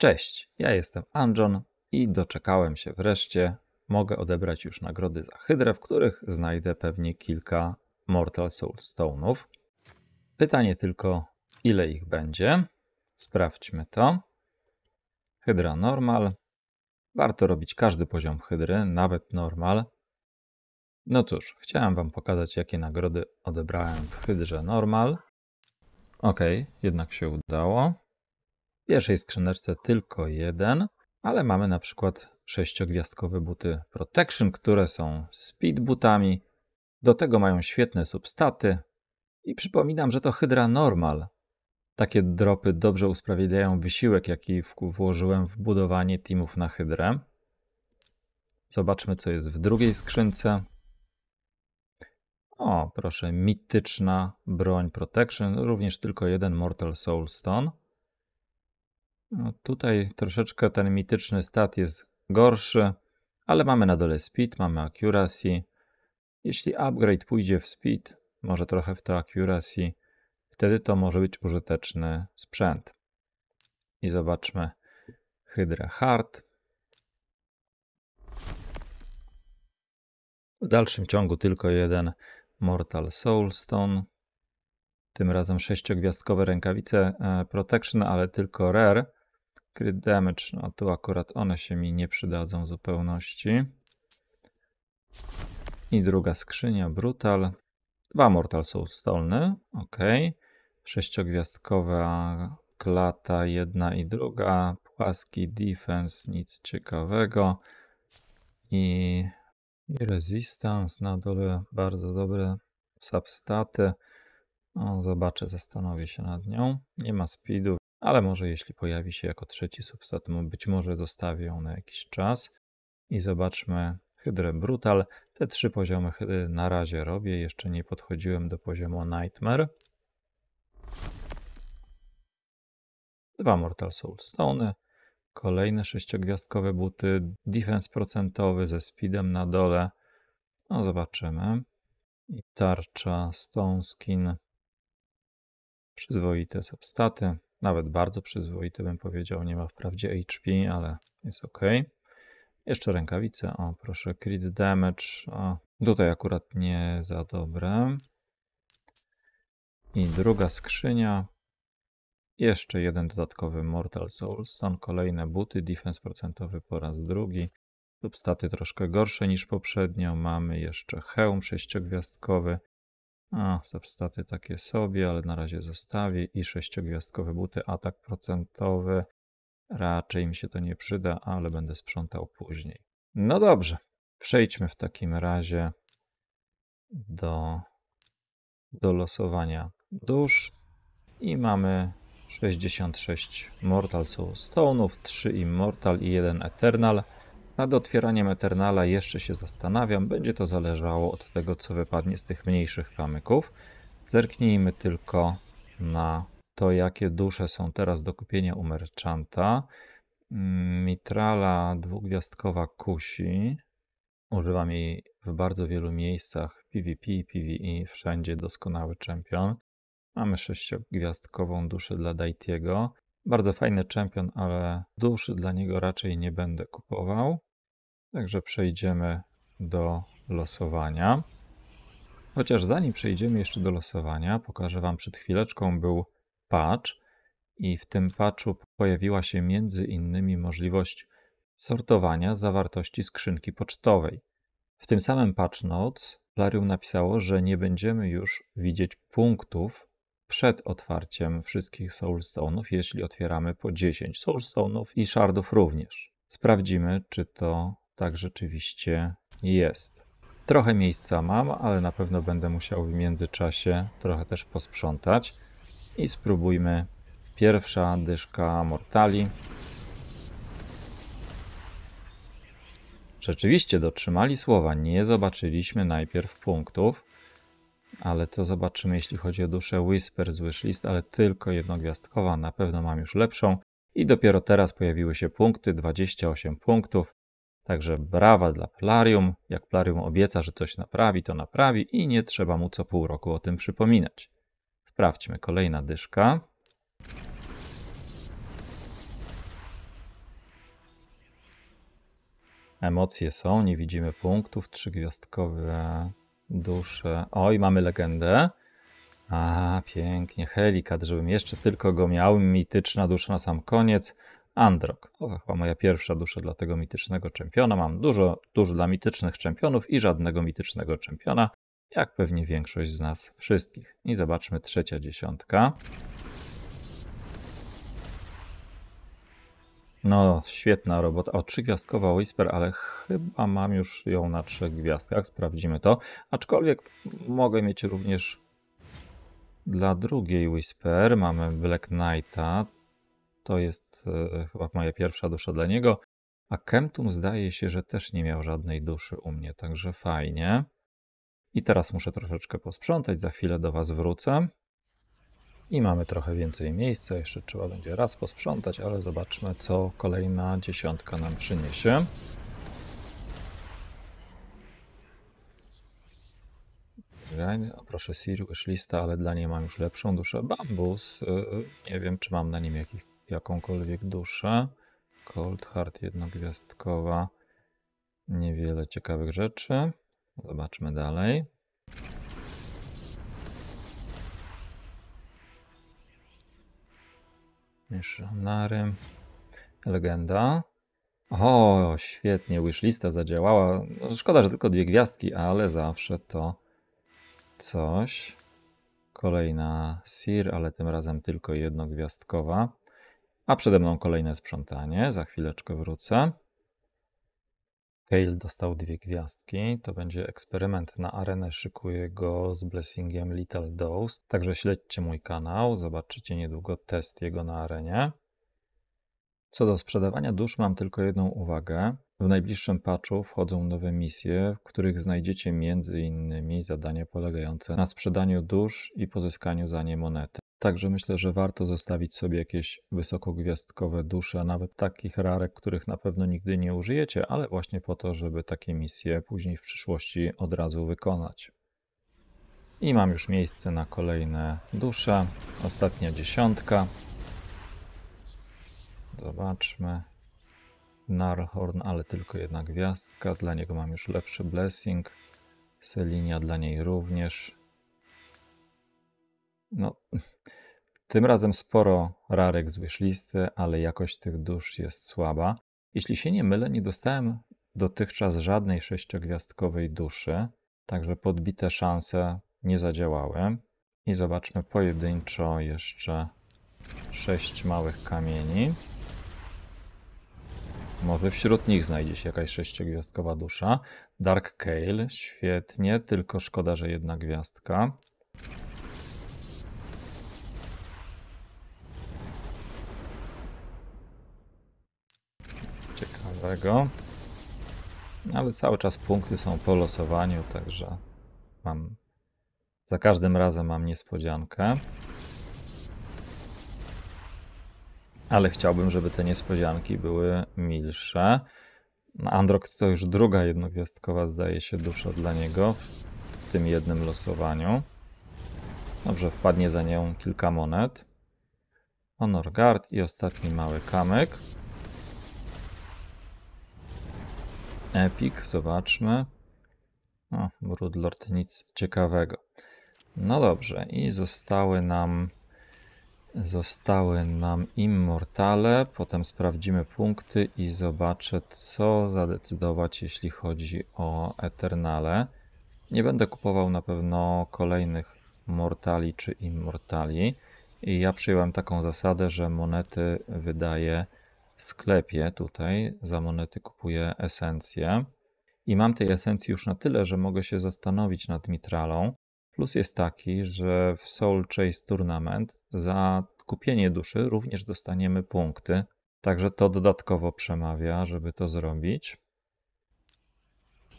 Cześć, ja jestem Anjon i doczekałem się wreszcie. Mogę odebrać już nagrody za Hydrę, w których znajdę pewnie kilka Mortal Soul Stone'ów. Pytanie tylko, ile ich będzie? Sprawdźmy to. Hydra normal. Warto robić każdy poziom Hydry, nawet normal. No cóż, chciałem Wam pokazać, jakie nagrody odebrałem w Hydrze normal. Ok, jednak się udało pierwszej skrzyneczce tylko jeden, ale mamy na przykład sześciogwiazdkowe buty Protection, które są speed butami. Do tego mają świetne substaty. I przypominam, że to Hydra Normal. Takie dropy dobrze usprawiedliwiają wysiłek, jaki włożyłem w budowanie teamów na Hydrę. Zobaczmy, co jest w drugiej skrzynce. O, proszę, mityczna broń Protection, również tylko jeden Mortal Soulstone. No tutaj troszeczkę ten mityczny stat jest gorszy, ale mamy na dole speed, mamy accuracy. Jeśli upgrade pójdzie w speed, może trochę w to accuracy, wtedy to może być użyteczny sprzęt. I zobaczmy Hydra Hard. W dalszym ciągu tylko jeden Mortal Soulstone. Tym razem sześciogwiazdkowe rękawice e, Protection, ale tylko Rare. Crit damage, no tu akurat one się mi nie przydadzą w zupełności. I druga skrzynia, brutal. Dwa mortal są stolne, ok. Sześciogwiazdkowa klata, jedna i druga. Płaski defense, nic ciekawego. I, i resistance na dole, bardzo dobre substaty. No, zobaczę, zastanowię się nad nią. Nie ma speedu, ale może jeśli pojawi się jako trzeci substratum, być może zostawię ją na jakiś czas i zobaczmy Hydrę Brutal. Te trzy poziomy na razie robię, jeszcze nie podchodziłem do poziomu Nightmare. Dwa Mortal Soul Stone, kolejne sześciogwiazdkowe buty, defense procentowy ze speedem na dole. No zobaczymy. I tarcza Stone Skin, przyzwoite substaty. Nawet bardzo przyzwoity bym powiedział, nie ma wprawdzie HP, ale jest ok. Jeszcze rękawice, o proszę, crit damage, o, tutaj akurat nie za dobre. I druga skrzynia, jeszcze jeden dodatkowy Mortal Soulstone, kolejne buty, defense procentowy po raz drugi. Substaty troszkę gorsze niż poprzednio, mamy jeszcze hełm sześciogwiazdkowy, a, substaty takie sobie, ale na razie zostawię. I sześciogwiazdkowe buty, atak procentowy. Raczej mi się to nie przyda, ale będę sprzątał później. No dobrze, przejdźmy w takim razie do, do losowania dusz. I mamy 66 Mortal Soul Stone'ów, 3 Immortal i 1 Eternal. Nad otwieraniem Eternala jeszcze się zastanawiam, będzie to zależało od tego, co wypadnie z tych mniejszych kamyków. Zerknijmy tylko na to, jakie dusze są teraz do kupienia u Merchanta. Mm, mitrala dwugwiazdkowa kusi. Używam jej w bardzo wielu miejscach PvP, PvE, wszędzie doskonały czempion. Mamy sześciogwiazdkową duszę dla Daitiego. Bardzo fajny czempion, ale duszy dla niego raczej nie będę kupował. Także przejdziemy do losowania. Chociaż zanim przejdziemy jeszcze do losowania, pokażę Wam przed chwileczką był patch i w tym patchu pojawiła się między innymi możliwość sortowania zawartości skrzynki pocztowej. W tym samym patch notes Larium napisało, że nie będziemy już widzieć punktów przed otwarciem wszystkich soulstone'ów, jeśli otwieramy po 10 soulstone'ów i shardów również. Sprawdzimy, czy to tak rzeczywiście jest. Trochę miejsca mam, ale na pewno będę musiał w międzyczasie trochę też posprzątać. I spróbujmy. Pierwsza dyszka Mortali. Rzeczywiście dotrzymali słowa. Nie zobaczyliśmy najpierw punktów. Ale co zobaczymy, jeśli chodzi o duszę Whisper z Wishlist, ale tylko jednogwiazdkowa. Na pewno mam już lepszą. I dopiero teraz pojawiły się punkty, 28 punktów. Także brawa dla Plarium. Jak Plarium obieca, że coś naprawi, to naprawi i nie trzeba mu co pół roku o tym przypominać. Sprawdźmy, kolejna dyszka. Emocje są, nie widzimy punktów, trzygwiazdkowe dusze. Oj, mamy legendę. A, pięknie, Helikat, żebym jeszcze tylko go miał. Mityczna dusza na sam koniec. Androk. To chyba moja pierwsza dusza dla tego mitycznego czempiona. Mam dużo dusz dla mitycznych czempionów i żadnego mitycznego czempiona, jak pewnie większość z nas wszystkich. I zobaczmy trzecia dziesiątka. No, świetna robota. O, trzygwiazdkowa Whisper, ale chyba mam już ją na trzech gwiazdkach. Sprawdzimy to. Aczkolwiek mogę mieć również dla drugiej Whisper. Mamy Black Knighta to jest e, chyba moja pierwsza dusza dla niego. A Kemptum zdaje się, że też nie miał żadnej duszy u mnie, także fajnie. I teraz muszę troszeczkę posprzątać, za chwilę do Was wrócę. I mamy trochę więcej miejsca, jeszcze trzeba będzie raz posprzątać, ale zobaczmy co kolejna dziesiątka nam przyniesie. Proszę Siri, już lista, ale dla niej mam już lepszą duszę. Bambus, e, e, nie wiem czy mam na nim jakich jakąkolwiek duszę. Cold Heart jednogwiazdkowa. Niewiele ciekawych rzeczy. Zobaczmy dalej. Miszonary. Legenda. O, świetnie, wishlista zadziałała. No, szkoda, że tylko dwie gwiazdki, ale zawsze to coś. Kolejna Sir, ale tym razem tylko jednogwiazdkowa. A przede mną kolejne sprzątanie, za chwileczkę wrócę. Kale dostał dwie gwiazdki, to będzie eksperyment na arenę, szykuję go z blessingiem Little Dose, także śledźcie mój kanał, zobaczycie niedługo test jego na arenie. Co do sprzedawania dusz mam tylko jedną uwagę. W najbliższym patchu wchodzą nowe misje, w których znajdziecie m.in. zadania polegające na sprzedaniu dusz i pozyskaniu za nie monety. Także myślę, że warto zostawić sobie jakieś wysokogwiazdkowe dusze, nawet takich rarek, których na pewno nigdy nie użyjecie, ale właśnie po to, żeby takie misje później w przyszłości od razu wykonać. I mam już miejsce na kolejne dusze. Ostatnia dziesiątka. Zobaczmy. Narhorn, ale tylko jedna gwiazdka. Dla niego mam już lepszy blessing. Selinia dla niej również. No, tym razem sporo rarek z wishlisty, ale jakość tych dusz jest słaba. Jeśli się nie mylę, nie dostałem dotychczas żadnej sześciogwiazdkowej duszy, także podbite szanse nie zadziałały. I zobaczmy pojedynczo jeszcze sześć małych kamieni. Może wśród nich znajdzie się jakaś sześciogwiazdkowa dusza. Dark Kale, świetnie, tylko szkoda, że jedna gwiazdka. tego. Ale cały czas punkty są po losowaniu, także mam. Za każdym razem mam niespodziankę. Ale chciałbym, żeby te niespodzianki były milsze. No, Androk to już druga jednogwiazdkowa, zdaje się, dusza dla niego w tym jednym losowaniu. Dobrze, wpadnie za nią kilka monet. Honor Guard i ostatni mały kamyk. Epic, zobaczmy. O, Broodlord, nic ciekawego. No dobrze, i zostały nam zostały nam Immortale, potem sprawdzimy punkty i zobaczę co zadecydować jeśli chodzi o Eternale. Nie będę kupował na pewno kolejnych Mortali czy Immortali i ja przyjąłem taką zasadę, że monety wydaje w sklepie tutaj za monety kupuję esencję i mam tej esencji już na tyle, że mogę się zastanowić nad mitralą. Plus jest taki, że w Soul Chase Tournament za kupienie duszy również dostaniemy punkty, także to dodatkowo przemawia, żeby to zrobić.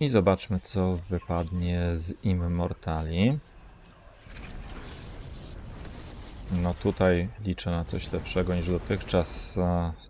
I zobaczmy, co wypadnie z Immortali. No tutaj liczę na coś lepszego niż dotychczas.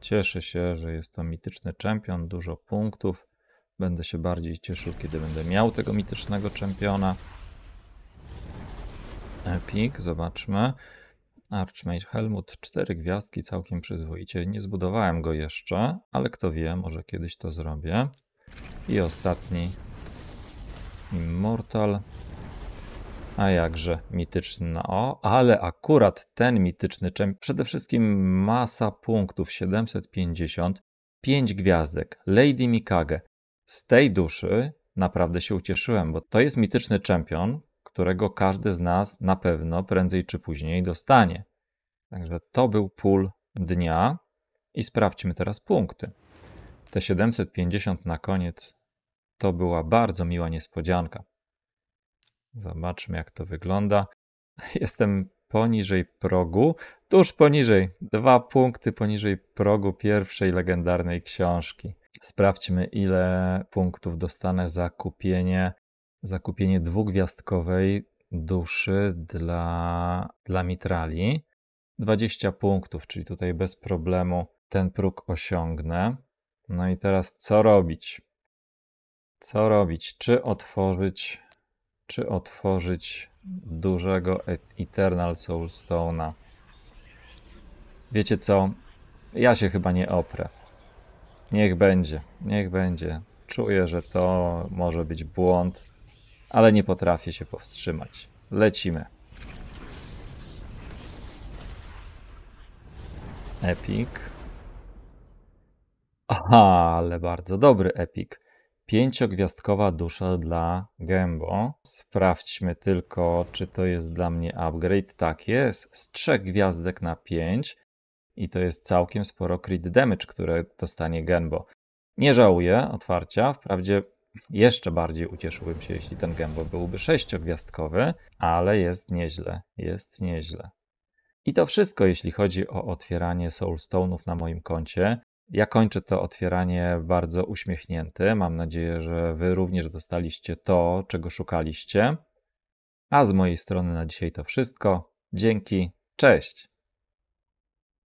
Cieszę się, że jest to mityczny czempion, dużo punktów. Będę się bardziej cieszył, kiedy będę miał tego mitycznego czempiona. Epic, zobaczmy. Archmage Helmut, cztery gwiazdki, całkiem przyzwoicie. Nie zbudowałem go jeszcze, ale kto wie, może kiedyś to zrobię. I ostatni Immortal, a jakże mityczna. No. O, ale akurat ten mityczny czemp, przede wszystkim masa punktów 750, 5 gwiazdek, Lady Mikage. Z tej duszy naprawdę się ucieszyłem, bo to jest mityczny czempion, którego każdy z nas na pewno prędzej czy później dostanie. Także to był pól dnia i sprawdźmy teraz punkty. Te 750 na koniec to była bardzo miła niespodzianka. Zobaczmy, jak to wygląda. Jestem poniżej progu, tuż poniżej, dwa punkty poniżej progu pierwszej legendarnej książki. Sprawdźmy, ile punktów dostanę za kupienie, za kupienie dwugwiazdkowej duszy dla, dla Mitrali. 20 punktów, czyli tutaj bez problemu ten próg osiągnę. No i teraz co robić? Co robić? Czy otworzyć czy otworzyć dużego e- Eternal Soul Wiecie co? Ja się chyba nie oprę. Niech będzie, niech będzie. Czuję, że to może być błąd, ale nie potrafię się powstrzymać. Lecimy. Epic. Aha, ale bardzo dobry epic. Pięciogwiazdkowa dusza dla Gębo. Sprawdźmy tylko, czy to jest dla mnie upgrade. Tak jest, z trzech gwiazdek na pięć i to jest całkiem sporo crit damage, które dostanie Gębo. Nie żałuję otwarcia, wprawdzie jeszcze bardziej ucieszyłbym się, jeśli ten Gębo byłby sześciogwiazdkowy, ale jest nieźle, jest nieźle. I to wszystko, jeśli chodzi o otwieranie Soulstone'ów na moim koncie. Ja kończę to otwieranie bardzo uśmiechnięty. Mam nadzieję, że Wy również dostaliście to, czego szukaliście. A z mojej strony na dzisiaj to wszystko. Dzięki, cześć!